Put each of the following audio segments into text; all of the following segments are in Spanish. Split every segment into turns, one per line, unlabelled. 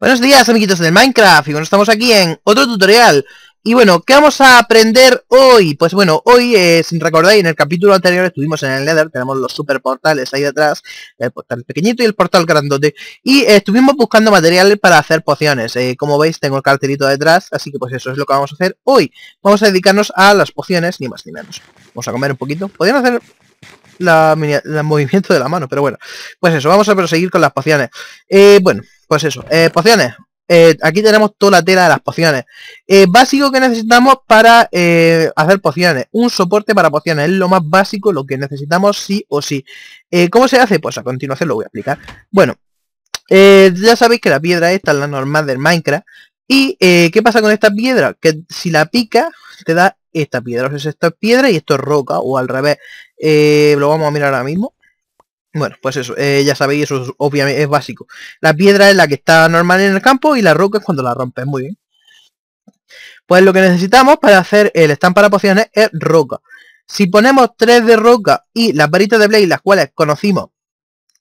Buenos días amiguitos del Minecraft y bueno estamos aquí en otro tutorial y bueno, ¿qué vamos a aprender hoy? Pues bueno, hoy, sin recordar, en el capítulo anterior estuvimos en el Nether, tenemos los super portales ahí detrás, el portal pequeñito y el portal grandote, y estuvimos buscando materiales para hacer pociones. Eh, como veis, tengo el cartelito detrás, así que pues eso es lo que vamos a hacer hoy. Vamos a dedicarnos a las pociones, ni más ni menos. Vamos a comer un poquito. Podrían hacer la, el movimiento de la mano, pero bueno. Pues eso, vamos a proseguir con las pociones. Eh, bueno, pues eso, eh, pociones. Eh, aquí tenemos toda la tela de las pociones. Eh, básico que necesitamos para eh, hacer pociones. Un soporte para pociones. Es lo más básico, lo que necesitamos sí o sí. ¿Cómo se hace? Pues a continuación lo voy a explicar. Bueno, ya sabéis que la piedra esta es la normal del Minecraft. ¿Y qué pasa con esta piedra? Que si la pica, te da esta piedra. O sea, esta piedra y esto es roca, o al revés. lo vamos a mirar ahora mismo. Bueno, pues eso, eh, ya sabéis, eso es, obviamente es básico. La piedra es la que está normal en el campo y la roca es cuando la rompes, muy bien. Pues lo que necesitamos para hacer el stand para pociones es roca. Si ponemos tres de roca y las varitas de blaze, las cuales conocimos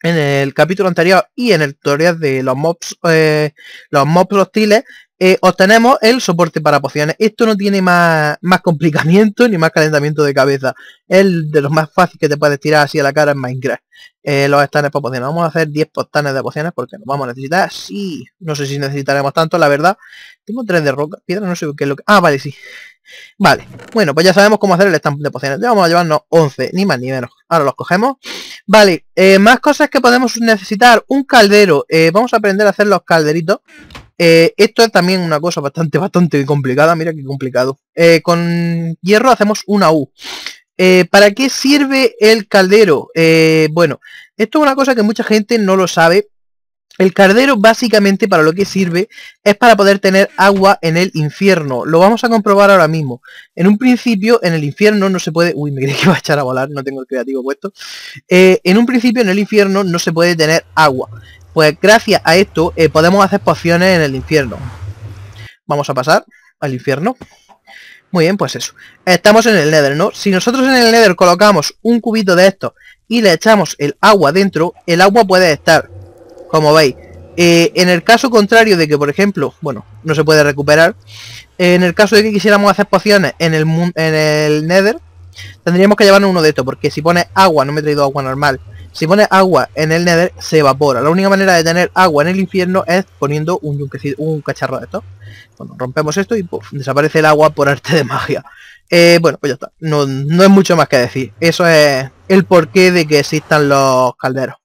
en el capítulo anterior y en el tutorial de los mobs, eh, los mobs hostiles, eh, obtenemos el soporte para pociones. Esto no tiene más, más complicamiento ni más calentamiento de cabeza. Es de los más fáciles que te puedes tirar así a la cara en Minecraft. Eh, los estanes para pociones. Vamos a hacer 10 postanes de pociones porque nos vamos a necesitar. Sí, no sé si necesitaremos tanto, la verdad. Tengo 3 de roca, piedra, no sé qué es lo que... Ah, vale, sí. Vale, bueno, pues ya sabemos cómo hacer el estamp de pociones. Ya vamos a llevarnos 11, ni más ni menos. Ahora los cogemos. Vale, eh, más cosas que podemos necesitar. Un caldero. vamos a aprender a hacer los calderitos. Eh, esto es también una cosa bastante, bastante complicada. Mira qué complicado. Eh, con hierro hacemos una U. Eh, ¿Para qué sirve el caldero? bueno, esto es una cosa que mucha gente no lo sabe. El caldero básicamente para lo que sirve es para poder tener agua en el infierno. Lo vamos a comprobar ahora mismo. En un principio, en el infierno no se puede... Uy, me creí que iba a echar a volar, no tengo el creativo puesto. en un principio, en el infierno no se puede tener agua. Pues gracias a esto eh, podemos hacer pociones en el infierno. Vamos a pasar al infierno. Muy bien, pues eso. Estamos en el Nether, ¿no? Si nosotros en el Nether colocamos un cubito de esto y le echamos el agua dentro, el agua puede estar, como veis, eh, en el caso contrario de que, por ejemplo, bueno, no se puede recuperar, eh, en el caso de que quisiéramos hacer pociones en el, en el Nether, tendríamos que llevarnos uno de estos, porque si pone agua, no me he traído agua normal, si pones agua en el Nether, se evapora. La única manera de tener agua en el infierno es poniendo un, un cacharro de esto. Bueno, rompemos esto y desaparece el agua por arte de magia. Eh, bueno, pues ya está. No, no es mucho más que decir. Eso es el porqué de que existan los calderos.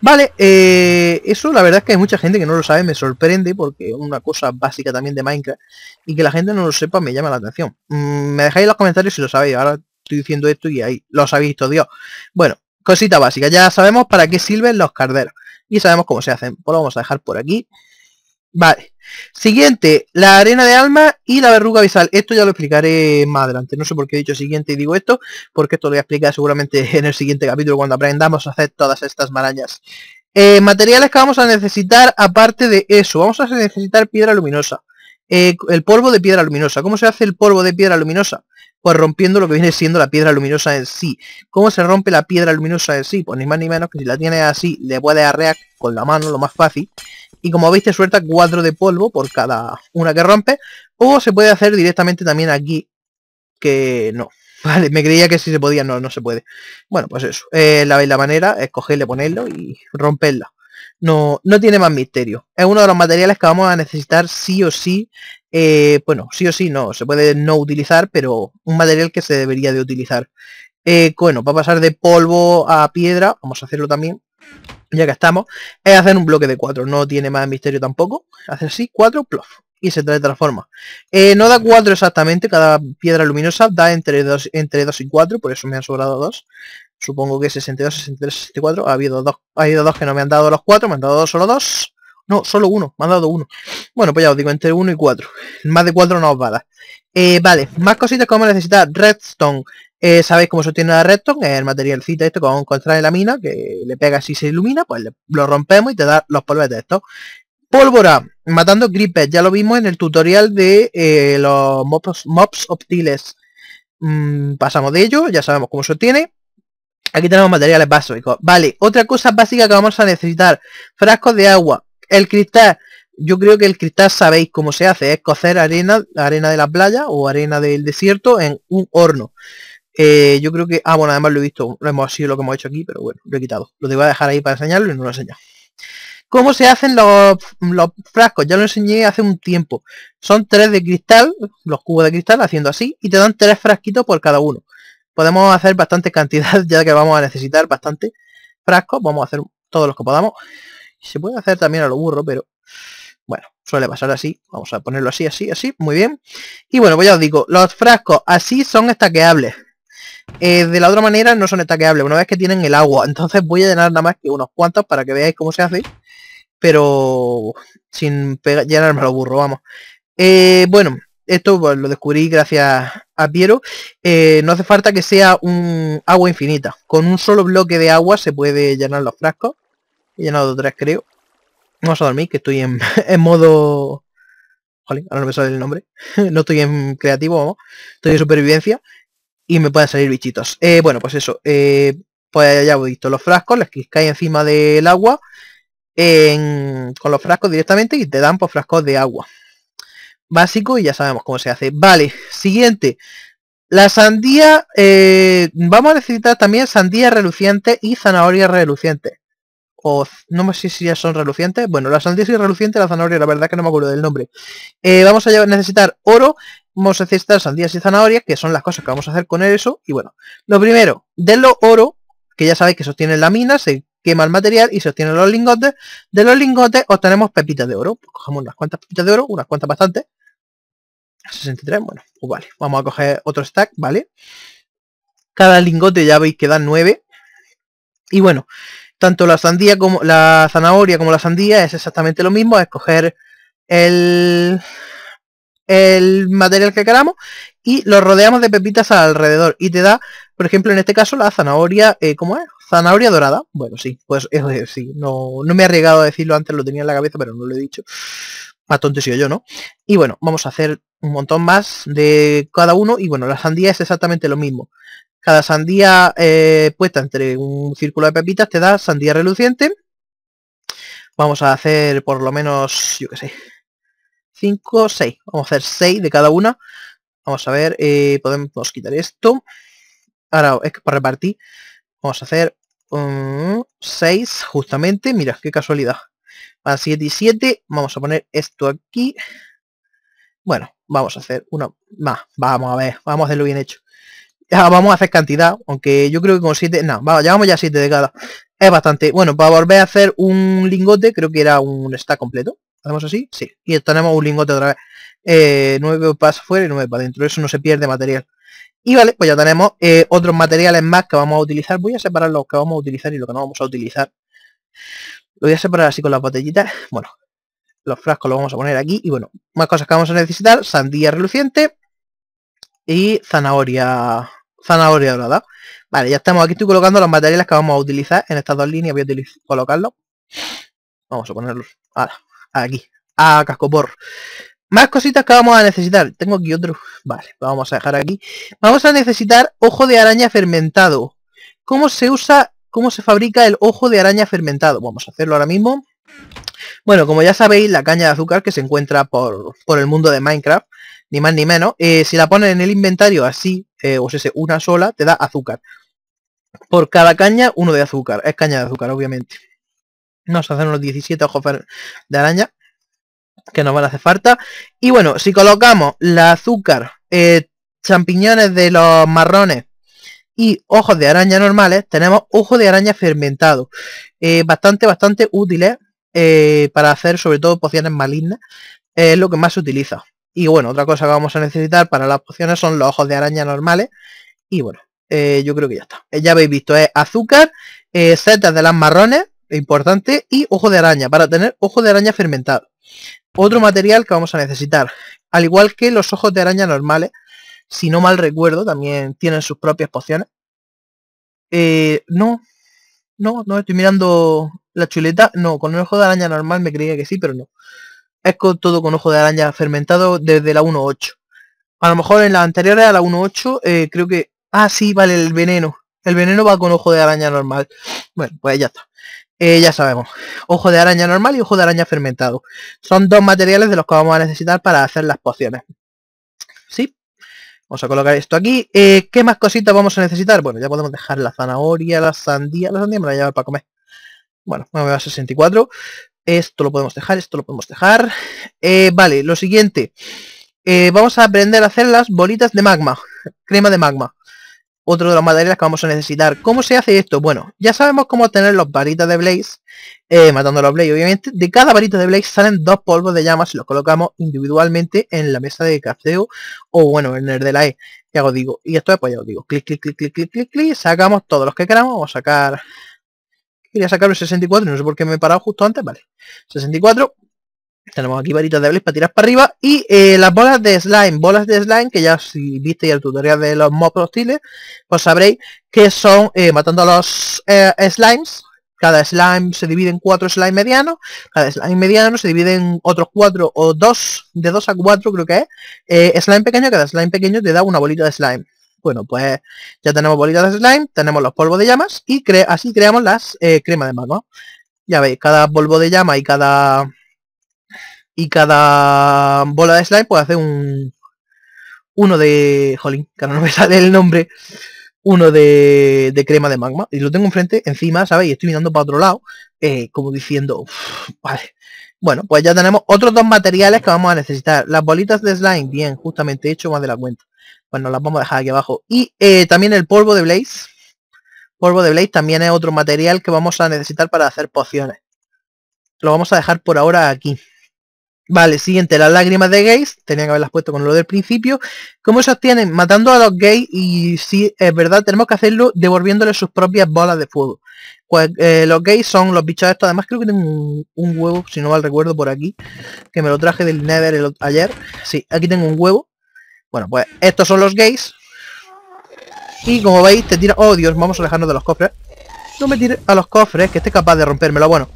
Vale, eh, eso la verdad es que hay mucha gente que no lo sabe, me sorprende porque es una cosa básica también de Minecraft y que la gente no lo sepa me llama la atención. Mm, me dejáis en los comentarios si lo sabéis, ahora estoy diciendo esto y ahí los habéis visto Dios. Bueno, cosita básica. Ya sabemos para qué sirven los carderos. Y sabemos cómo se hacen. Pues lo vamos a dejar por aquí. Vale. Siguiente, la arena de alma y la verruga visal. Esto ya lo explicaré más adelante. No sé por qué he dicho siguiente y digo esto, porque esto lo voy a explicar seguramente en el siguiente capítulo cuando aprendamos a hacer todas estas marañas. Eh, materiales que vamos a necesitar aparte de eso. Vamos a necesitar piedra luminosa. Eh, el polvo de piedra luminosa. ¿Cómo se hace el polvo de piedra luminosa? pues rompiendo lo que viene siendo la piedra luminosa en sí. ¿Cómo se rompe la piedra luminosa en sí? Pues ni más ni menos que si la tienes así, le puedes arrear con la mano, lo más fácil. Y como veis te suelta cuatro de polvo por cada una que rompe. O se puede hacer directamente también aquí, que no. Vale, me creía que si se podía, no, no se puede. Bueno, pues eso. Eh, la, la manera es cogerle, ponerlo y romperla. No, no tiene más misterio. Es uno de los materiales que vamos a necesitar sí o sí eh, bueno, sí o sí, no, se puede no utilizar, pero un material que se debería de utilizar. Eh, bueno, para pasar de polvo a piedra, vamos a hacerlo también, ya que estamos, es hacer un bloque de 4, no tiene más misterio tampoco, hacer así, 4, plof, y se transforma. Eh, no da 4 exactamente, cada piedra luminosa da entre 2, entre 2 y 4, por eso me han sobrado 2. Supongo que 62, 63, 64, ha habido dos, ha habido dos que no me han dado los 4, me han dado solo 2. No, solo uno, me han dado uno. Bueno, pues ya os digo, entre uno y cuatro Más de cuatro no os va a dar. Eh, vale, más cositas que vamos a necesitar redstone. Eh, sabéis cómo se obtiene la redstone, es el materialcito esto con en la mina, que le pega si se ilumina, pues lo rompemos y te da los de esto Pólvora, matando gripes ya lo vimos en el tutorial de eh, los mobs, mobs optiles. Mm, pasamos de ello, ya sabemos cómo se obtiene. Aquí tenemos materiales básicos. Vale, otra cosa básica que vamos a necesitar, frascos de agua el cristal, yo creo que el cristal sabéis cómo se hace, es cocer arena, arena de la playa o arena del desierto en un horno. Eh, yo creo que, ah, bueno, además lo he visto, lo hemos sido lo que hemos hecho aquí, pero bueno, lo he quitado. Lo voy a dejar ahí para enseñarlo y no lo enseño. ¿Cómo se hacen los, los frascos? Ya lo enseñé hace un tiempo. Son tres de cristal, los cubos de cristal, haciendo así, y te dan tres frasquitos por cada uno. Podemos hacer bastante cantidad, ya que vamos a necesitar bastante frascos. Vamos a hacer todos los que podamos. Se puede hacer también a lo burro, pero bueno, suele pasar así. Vamos a ponerlo así, así, así. Muy bien. Y bueno, pues ya os digo, los frascos así son estaqueables. Eh, de la otra manera no son estaqueables, una vez que tienen el agua. Entonces voy a llenar nada más que unos cuantos para que veáis cómo se hace. Pero sin llenarme lo burro, vamos. Eh, bueno, esto pues, lo descubrí gracias a Piero. Eh, no hace falta que sea un agua infinita. Con un solo bloque de agua se puede llenar los frascos. He llenado tres, creo. Vamos a dormir, que estoy en, modo... Jolín, ahora no me sale el nombre. no estoy en creativo, Estoy en supervivencia. Y me pueden salir bichitos. Eh, bueno, pues eso. Eh, pues ya he visto los frascos, que caen encima del agua. con los frascos directamente y te dan por pues, frascos de agua. Básico y ya sabemos cómo se hace. Vale, siguiente. La sandía, eh, vamos a necesitar también sandía reluciente y zanahoria reluciente o no sé si ya son relucientes. Bueno, las sandías y relucientes la zanahoria, la verdad que no me acuerdo del nombre. Eh, vamos a necesitar oro, vamos a necesitar sandías y zanahorias, que son las cosas que vamos a hacer con eso. Y bueno, lo primero, De los oro, que ya sabéis que sostiene la mina, se quema el material y se obtienen los lingotes. De los lingotes obtenemos pepitas de oro. Pues cogemos unas cuantas pepitas de oro, unas cuantas bastante. 63, bueno, igual pues vale. Vamos a coger otro stack, ¿vale? Cada lingote ya veis que dan 9. Y bueno, tanto la sandía como la zanahoria como la sandía es exactamente lo mismo, es coger el, el material que queramos y lo rodeamos de pepitas alrededor y te da, por ejemplo, en este caso la zanahoria, eh, ¿cómo es? Zanahoria dorada. Bueno, sí, pues sí, no, no me he arriesgado a decirlo antes, lo tenía en la cabeza, pero no lo he dicho. Más tonto he yo, ¿no? Y bueno, vamos a hacer un montón más de cada uno y bueno, la sandía es exactamente lo mismo. Cada sandía eh, puesta entre un círculo de pepitas te da sandía reluciente. Vamos a hacer por lo menos, yo qué sé, 5, 6. Vamos a hacer 6 de cada una. Vamos a ver, eh, podemos quitar esto. Ahora es que para repartir. Vamos a hacer 6 mm, justamente. Mira, qué casualidad. a 7 y 7 vamos a poner esto aquí. Bueno, vamos a hacer uno más. Vamos a ver, vamos a hacerlo bien hecho vamos a hacer cantidad, aunque yo creo que con 7, no, vamos, llevamos ya 7 de cada. Es bastante. Bueno, para volver a hacer un lingote, creo que era un stack completo. ¿Hacemos así? Sí. Y tenemos un lingote otra vez. Eh, 9 para afuera y 9 para adentro. Eso no se pierde material. Y vale, pues ya tenemos eh, otros materiales más que vamos a utilizar. Voy a separar los que vamos a utilizar y los que no vamos a utilizar. Lo voy a separar así con las botellitas. Bueno, los frascos los vamos a poner aquí. Y bueno, más cosas que vamos a necesitar. Sandía reluciente y zanahoria zanahoria dorada. Vale, ya estamos aquí, estoy colocando los materiales que vamos a utilizar en estas dos líneas, voy a colocarlo Vamos a ponerlos aquí, a cascopor. Más cositas que vamos a necesitar. Tengo aquí otro. Vale, vamos a dejar aquí. Vamos a necesitar ojo de araña fermentado. ¿Cómo se usa, cómo se fabrica el ojo de araña fermentado? Vamos a hacerlo ahora mismo. Bueno, como ya sabéis, la caña de azúcar que se encuentra por el mundo de Minecraft ni más ni menos, eh, si la pones en el inventario así, eh, o sea, una sola, te da azúcar. Por cada caña, uno de azúcar. Es caña de azúcar, obviamente. Nos hacen unos 17 ojos de araña que nos van a hacer falta. Y bueno, si colocamos la azúcar, eh, champiñones de los marrones y ojos de araña normales, tenemos ojos de araña fermentado. bastante, bastante útiles para hacer sobre todo pociones malignas. Es lo que más se utiliza. Y bueno, otra cosa que vamos a necesitar para las pociones son los ojos de araña normales. Y bueno, eh, yo creo que ya está. Eh, ya habéis visto, es azúcar, eh, setas de las marrones, importante, y ojo de araña, para tener ojo de araña fermentado. Otro material que vamos a necesitar, al igual que los ojos de araña normales, si no mal recuerdo, también tienen sus propias pociones. no, no, no, estoy mirando la chuleta. No, con un ojo de araña normal me creía que sí, pero no es con todo con ojo de araña fermentado desde la 1.8. A lo mejor en la anterior a la 1.8 eh, creo que... Ah, sí, vale, el veneno. El veneno va con ojo de araña normal. Bueno, pues ya está. Eh, ya sabemos. Ojo de araña normal y ojo de araña fermentado. Son dos materiales de los que vamos a necesitar para hacer las pociones. ¿Sí? Vamos a colocar esto aquí. Eh, ¿Qué más cositas vamos a necesitar? Bueno, ya podemos dejar la zanahoria, la sandía. La sandía me la para comer. Bueno, me voy a 64. Esto lo podemos dejar, esto lo podemos dejar. Eh, vale, lo siguiente. Eh, vamos a aprender a hacer las bolitas de magma. Crema de magma. Otro de los materiales que vamos a necesitar. ¿Cómo se hace esto? Bueno, ya sabemos cómo tener los varitas de Blaze. Eh, matando a los Blaze, obviamente. De cada varita de Blaze salen dos polvos de llamas y los colocamos individualmente en la mesa de café O bueno, en el de la E. Ya os digo. Y esto después ya os digo. Clic, clic, clic, clic, clic, clic, clic. Sacamos todos los que queramos. Vamos a sacar Quería sacar el 64, no sé por qué me he parado justo antes, vale. 64. Tenemos aquí varitas de blitz para tirar para arriba. Y eh, las bolas de slime. Bolas de slime, que ya si visteis el tutorial de los mobs hostiles, pues sabréis que son eh, matando a los eh, slimes. Cada slime se divide en cuatro slime medianos. Cada slime mediano se divide en otros cuatro o dos, de 2 a 4 creo que es. slime pequeño, cada slime pequeño te da una bolita de slime. Bueno, pues ya tenemos bolitas de slime, tenemos los polvos de llamas y así creamos las eh, cremas de magma. Ya veis, cada polvo de llama y cada y cada bola de slime puede hacer un uno de jolín, que no me sale el nombre, uno de, crema de magma y lo tengo enfrente encima, ¿sabéis? Y estoy mirando para otro lado, eh, como diciendo, vale. Bueno, pues ya tenemos otros dos materiales que vamos a necesitar. Las bolitas de slime, bien, justamente hecho más de la cuenta. Bueno, las vamos a dejar aquí abajo. Y eh, también el polvo de Blaze. Polvo de Blaze también es otro material que vamos a necesitar para hacer pociones. Lo vamos a dejar por ahora aquí. Vale, siguiente, las lágrimas de gays, Tenía que haberlas puesto con lo del principio. ¿Cómo se obtienen? Matando a los gays y si es verdad, tenemos que hacerlo devolviéndoles sus propias bolas de fuego. Pues eh, los gays son los bichos estos, además creo que tengo un, huevo, si no mal recuerdo por aquí, que me lo traje del Nether ayer. Sí, aquí tengo un huevo. Bueno, pues estos son los gays. Y como veis, te tira... Oh, Dios, vamos a alejarnos de los cofres. No me tires a los cofres, que esté capaz de rompérmelo. Bueno,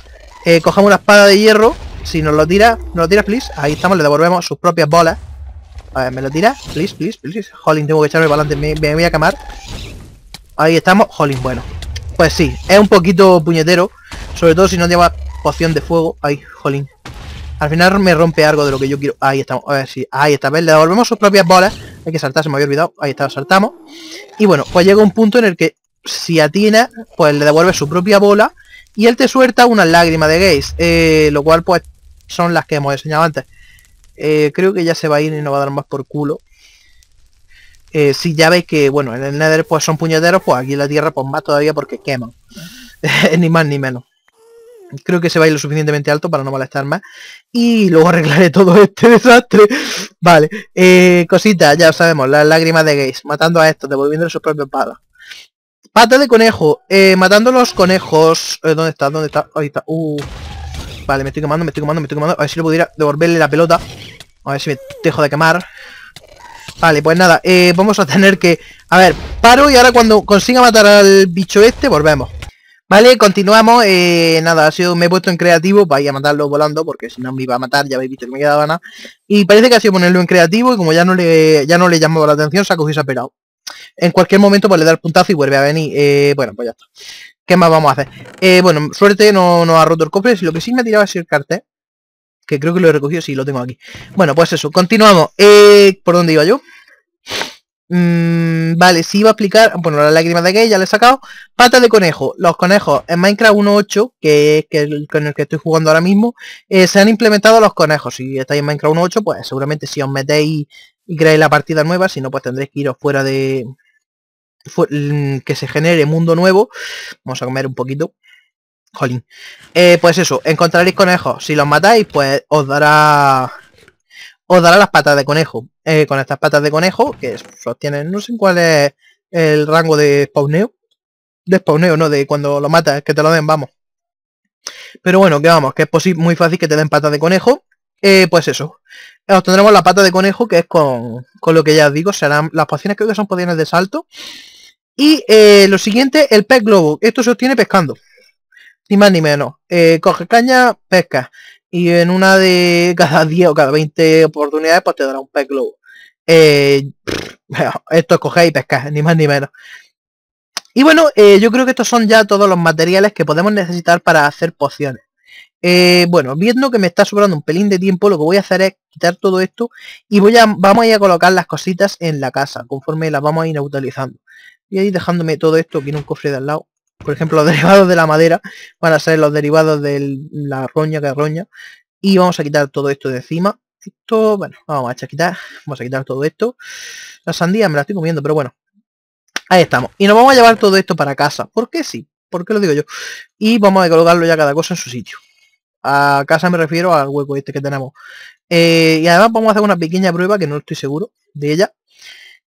eh, cogemos cojamos una espada de hierro. Si nos lo tira, nos lo tira, please. Ahí estamos, le devolvemos sus propias bolas. A ver, ¿me lo tira? Please, please, please. Jolín, tengo que echarme para adelante. Me, voy a quemar. Ahí estamos. Jolín, bueno. Pues sí, es un poquito puñetero. Sobre todo si no lleva poción de fuego. Ahí, jolín. Al final me rompe algo de lo que yo quiero. Ahí estamos. A ver si. Ahí está. ¿Ves? Le devolvemos sus propias bolas. Hay que saltar, se me había olvidado. Ahí está, saltamos. Y bueno, pues llega un punto en el que si atina, pues le devuelve su propia bola. Y él te suelta una lágrima de gays. Eh, lo cual, pues, son las que hemos enseñado antes. Eh, creo que ya se va a ir y no va a dar más por culo. Eh, si ya veis que, bueno, en el Nether pues son puñeteros, pues aquí en la Tierra pues más todavía porque queman. ni más ni menos. Creo que se va a ir lo suficientemente alto para no molestar más. Y luego arreglaré todo este desastre. Vale. Eh, cositas, ya sabemos. Las lágrimas de gays. Matando a estos, devolviendo sus propios palos. Pata de conejo. Eh, matando los conejos. Eh, ¿Dónde está? ¿Dónde está? Ahí está. Uh. Vale, me estoy quemando, me estoy quemando, me estoy quemando. A ver si le pudiera devolverle la pelota. A ver si me dejo de quemar. Vale, pues nada. Eh, vamos a tener que... A ver, paro y ahora cuando consiga matar al bicho este, volvemos. Vale, continuamos. Eh, nada, ha sido, me he puesto en creativo para ir a matarlo volando, porque si no me iba a matar, ya habéis visto que me quedaba nada. Y parece que ha sido ponerlo en creativo y como ya no le ya no le llamaba la atención, se ha cogido y se En cualquier momento para pues, le da el puntazo y vuelve a venir. Eh, bueno, pues ya está. ¿Qué más vamos a hacer? Eh, bueno, suerte, no, no ha roto el cofre. Lo que sí me ha tirado es el cartel. Que creo que lo he recogido, sí, lo tengo aquí. Bueno, pues eso, continuamos. ¿Por dónde iba yo? Mm, vale, si iba a aplicar, bueno, la lágrima de gay ya le he sacado. Pata de conejo. Los conejos en Minecraft 1.8, que es con el que estoy jugando ahora mismo, eh, se han implementado los conejos. Si estáis en Minecraft 1.8, pues seguramente si os metéis y creáis la partida nueva, si no, pues tendréis que iros fuera de... Mm, que se genere mundo nuevo. Vamos a comer un poquito. Jolín. Eh, pues eso, encontraréis conejos. Si los matáis, pues os dará os dará las patas de conejo. Eh, con estas patas de conejo, que sostienen, no sé cuál es el rango de spawneo. De spawneo, no, de cuando lo matas, que te lo den, vamos. Pero bueno, que vamos, que es muy fácil que te den patas de conejo. Eh, pues eso. Obtendremos la pata de conejo, que es con, con lo que ya os digo, serán las pociones que son pociones de salto. Y eh, lo siguiente, el pez globo. Esto se obtiene pescando. Ni más ni menos. coge caña, pesca y en una de cada 10 o cada 20 oportunidades pues te dará un pez globo. Eh, esto es coger y pescar, ni más ni menos. Y bueno, eh, yo creo que estos son ya todos los materiales que podemos necesitar para hacer pociones. Eh, bueno, viendo que me está sobrando un pelín de tiempo, lo que voy a hacer es quitar todo esto y voy a, vamos a ir a colocar las cositas en la casa, conforme las vamos a ir utilizando. Y ahí dejándome todo esto aquí en un cofre de al lado por ejemplo, los derivados de la madera van a ser los derivados de la roña, que roña. Y vamos a quitar todo esto de encima. Esto, bueno, vamos a quitar, vamos a quitar todo esto. La sandía me la estoy comiendo, pero bueno. Ahí estamos. Y nos vamos a llevar todo esto para casa. ¿Por qué sí? ¿Por qué lo digo yo? Y vamos a colocarlo ya cada cosa en su sitio. A casa me refiero al hueco este que tenemos. Eh, y además vamos a hacer una pequeña prueba que no estoy seguro de ella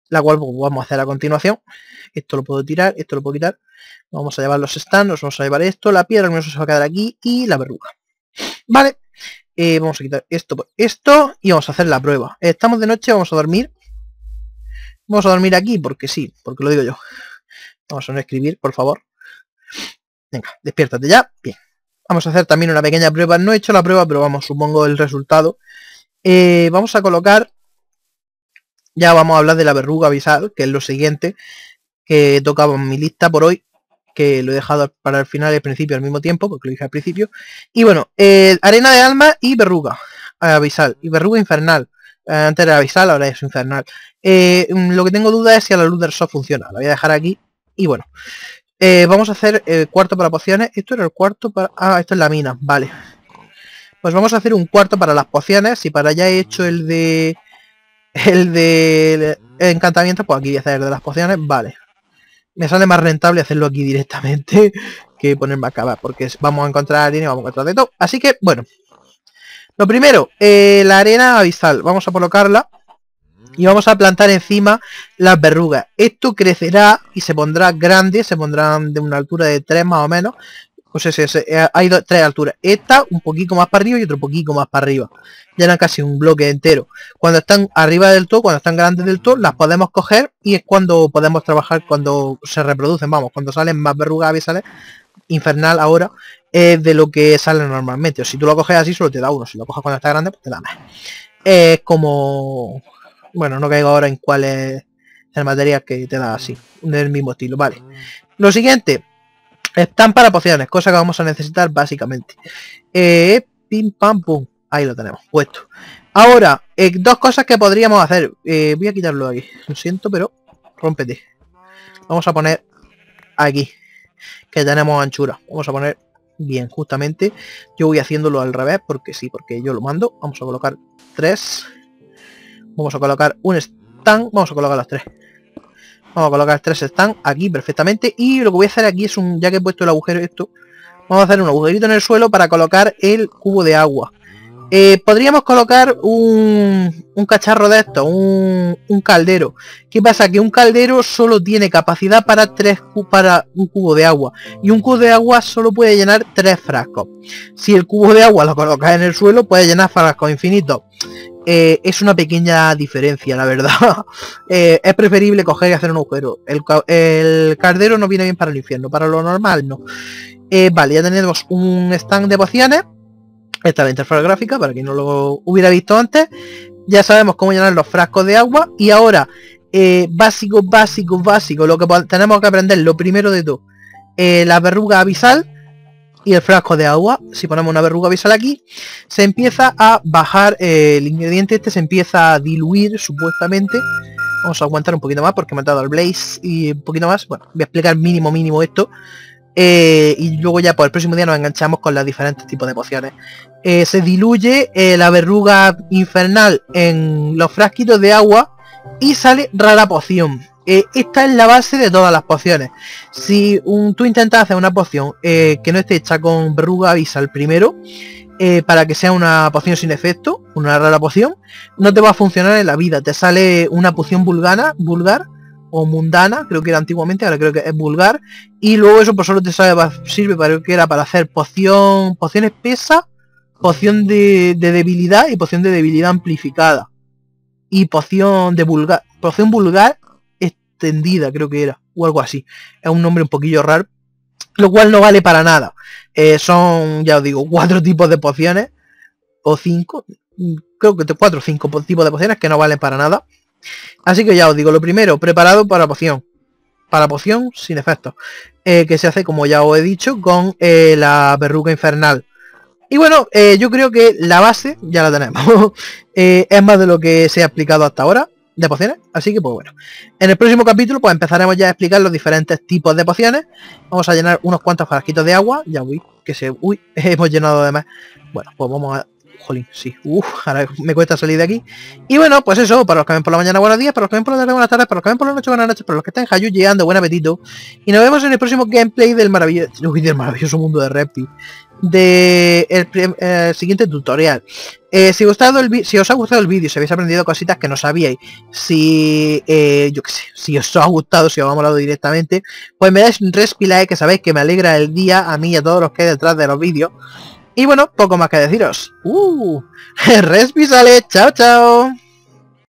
la cual pues, vamos a hacer a continuación. Esto lo puedo tirar, esto lo puedo quitar. Vamos a llevar los stands, vamos a llevar esto, la piedra menos se va a quedar aquí y la verruga. Vale, eh, vamos a quitar esto esto y vamos a hacer la prueba. Estamos de noche, vamos a dormir. Vamos a dormir aquí porque sí, porque lo digo yo. Vamos a no escribir, por favor. Venga, despiértate ya. Bien. Vamos a hacer también una pequeña prueba. No he hecho la prueba, pero vamos, supongo el resultado. Eh, vamos a colocar ya vamos a hablar de la verruga visal, que es lo siguiente que tocaba en mi lista por hoy, que lo he dejado para el final y el principio al mismo tiempo, porque lo dije al principio. Y bueno, eh, arena de alma y verruga abisal, y verruga infernal. Eh, antes era abisal, ahora es infernal. Eh, mm, lo que tengo duda es si a la luz del sol funciona. La voy a dejar aquí. Y bueno, vamos a hacer el cuarto para pociones. Esto era el cuarto para... Ah, esto es la mina, vale. Pues vamos a hacer un cuarto para las pociones. y para allá he hecho el de el de encantamiento, pues aquí voy a hacer de las pociones, vale. Me sale más rentable hacerlo aquí directamente que ponerme a acabar, porque vamos a encontrar dinero, vamos a encontrar de todo. Así que, bueno. Lo primero, eh, la arena abisal. Vamos a colocarla y vamos a plantar encima las verrugas. Esto crecerá y se pondrá grande, se pondrán de una altura de tres más o menos, no sé si hay dos, tres alturas. Esta un poquito más para arriba y otro poquito más para arriba. Ya era casi un bloque entero. Cuando están arriba del todo, cuando están grandes del todo, las podemos coger y es cuando podemos trabajar, cuando se reproducen, vamos, cuando salen más verrugas sale infernal ahora, es de lo que sale normalmente. O si tú lo coges así, solo te da uno. Si lo coges cuando está grande, pues te da más. Es como... Bueno, no caigo ahora en cuáles es el material que te da así, del mismo estilo, vale. Lo siguiente, están para pociones, cosa que vamos a necesitar básicamente. Eh, pim pam pum. Ahí lo tenemos puesto. Ahora, eh, dos cosas que podríamos hacer. Eh, voy a quitarlo aquí. Lo siento, pero rómpete. Vamos a poner aquí. Que tenemos anchura. Vamos a poner bien, justamente. Yo voy haciéndolo al revés, porque sí, porque yo lo mando. Vamos a colocar tres. Vamos a colocar un stand. Vamos a colocar los tres. Vamos a colocar tres están aquí perfectamente. Y lo que voy a hacer aquí es un... Ya que he puesto el agujero esto, vamos a hacer un agujerito en el suelo para colocar el cubo de agua. Eh, podríamos colocar un, cacharro de esto, un, caldero. ¿Qué pasa? Que un caldero solo tiene capacidad para tres para un cubo de agua. Y un cubo de agua solo puede llenar tres frascos. Si el cubo de agua lo colocas en el suelo, puede llenar frascos infinitos. Eh, es una pequeña diferencia, la verdad. Eh, es preferible coger y hacer un agujero. El, el, caldero no viene bien para el infierno, para lo normal no. Eh, vale, ya tenemos un stand de pociones. Esta es la interfaz gráfica, para quien no lo hubiera visto antes. Ya sabemos cómo llenar los frascos de agua. Y ahora, básico, básico, básico, lo que tenemos que aprender, lo primero de todo. la verruga abisal y el frasco de agua, si ponemos una verruga visual aquí, se empieza a bajar eh, el ingrediente este, se empieza a diluir supuestamente. Vamos a aguantar un poquito más porque me ha dado el blaze y un poquito más. Bueno, voy a explicar mínimo mínimo esto. Eh, y luego ya por pues, el próximo día nos enganchamos con los diferentes tipos de pociones. Eh, se diluye la verruga infernal en los frasquitos de agua y sale rara poción. Eh, esta es la base de todas las pociones. Si tú intentas hacer una poción eh, que no esté hecha con verruga, avisa al primero. Eh, para que sea una poción sin efecto, una rara poción, no te va a funcionar en la vida. Te sale una poción vulgana, vulgar o mundana, creo que era antiguamente, ahora creo que es vulgar. Y luego eso por pues, solo te sale, sirve para que era para hacer poción, poción espesa, poción de, de debilidad y poción de debilidad amplificada. Y poción de vulgar, poción vulgar tendida creo que era, o algo así. Es un nombre un poquillo raro, lo cual no vale para nada. Eh, son, ya os digo, cuatro tipos de pociones, o cinco, mm, creo que cuatro o cinco tipos de pociones que no valen para nada. Así que ya os digo, lo primero, preparado para poción. Para poción sin efecto eh, que se hace, como ya os he dicho, con eh, la verruga infernal. Y bueno, yo creo que la base ya la tenemos. es más de lo que se ha explicado hasta ahora de pociones. Así que pues bueno. En el próximo capítulo pues empezaremos ya a explicar los diferentes tipos de pociones. Vamos a llenar unos cuantos frasquitos de agua. Ya uy, que se. Uy, hemos llenado de más Bueno, pues vamos a. Jolín, sí. Uf, ahora me cuesta salir de aquí. Y bueno, pues eso, para los que ven por la mañana, buenos días, para los que ven por la tarde, buenas tardes, para los que ven por la noche, buenas noches, para los que están en Hayu, llegando, buen apetito. Y nos vemos en el próximo gameplay del maravilloso, maravilloso mundo de Reptil de el, eh, siguiente tutorial. Eh, si, gustado el si os ha gustado el vídeo, si habéis aprendido cositas que no sabíais, si eh, yo qué sé, si os ha gustado, si os ha molado directamente, pues me dais un respi que sabéis que me alegra el día a mí y a todos los que hay detrás de los vídeos. Y bueno, poco más que deciros. ¡Uh! Respi sale, chao chao.